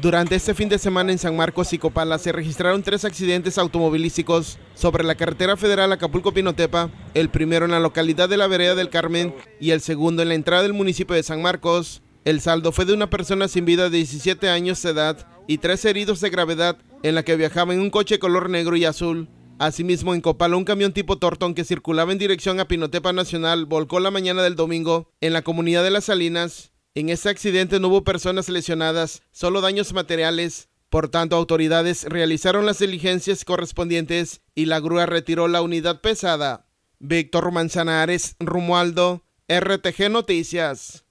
Durante este fin de semana en San Marcos y Copala se registraron tres accidentes automovilísticos sobre la carretera federal Acapulco-Pinotepa, el primero en la localidad de la Vereda del Carmen y el segundo en la entrada del municipio de San Marcos. El saldo fue de una persona sin vida de 17 años de edad y tres heridos de gravedad en la que viajaba en un coche color negro y azul. Asimismo, en Copala, un camión tipo tortón que circulaba en dirección a Pinotepa Nacional volcó la mañana del domingo en la comunidad de Las Salinas en este accidente no hubo personas lesionadas, solo daños materiales. Por tanto, autoridades realizaron las diligencias correspondientes y la grúa retiró la unidad pesada. Víctor Manzanares Rumualdo, RTG Noticias.